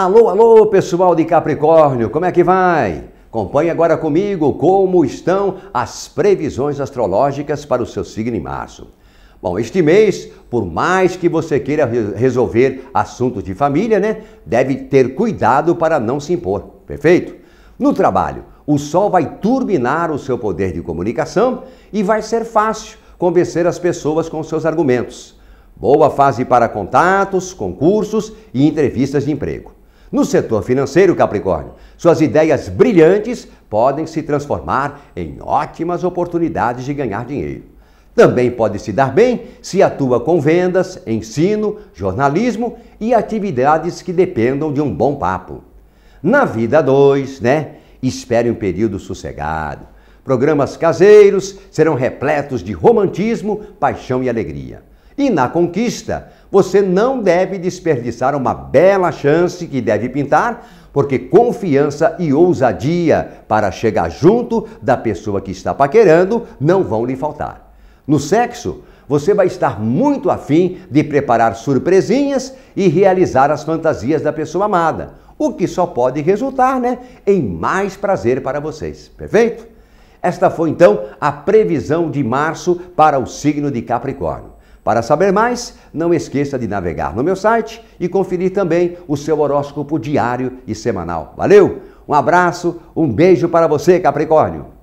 Alô, alô, pessoal de Capricórnio, como é que vai? Acompanhe agora comigo como estão as previsões astrológicas para o seu signo em março. Bom, este mês, por mais que você queira resolver assuntos de família, né, deve ter cuidado para não se impor, perfeito? No trabalho, o sol vai turbinar o seu poder de comunicação e vai ser fácil convencer as pessoas com seus argumentos. Boa fase para contatos, concursos e entrevistas de emprego. No setor financeiro, Capricórnio, suas ideias brilhantes podem se transformar em ótimas oportunidades de ganhar dinheiro. Também pode se dar bem se atua com vendas, ensino, jornalismo e atividades que dependam de um bom papo. Na vida 2, né? Espere um período sossegado. Programas caseiros serão repletos de romantismo, paixão e alegria. E na conquista, você não deve desperdiçar uma bela chance que deve pintar, porque confiança e ousadia para chegar junto da pessoa que está paquerando não vão lhe faltar. No sexo, você vai estar muito afim de preparar surpresinhas e realizar as fantasias da pessoa amada, o que só pode resultar né, em mais prazer para vocês, perfeito? Esta foi então a previsão de março para o signo de Capricórnio. Para saber mais, não esqueça de navegar no meu site e conferir também o seu horóscopo diário e semanal. Valeu! Um abraço, um beijo para você, Capricórnio!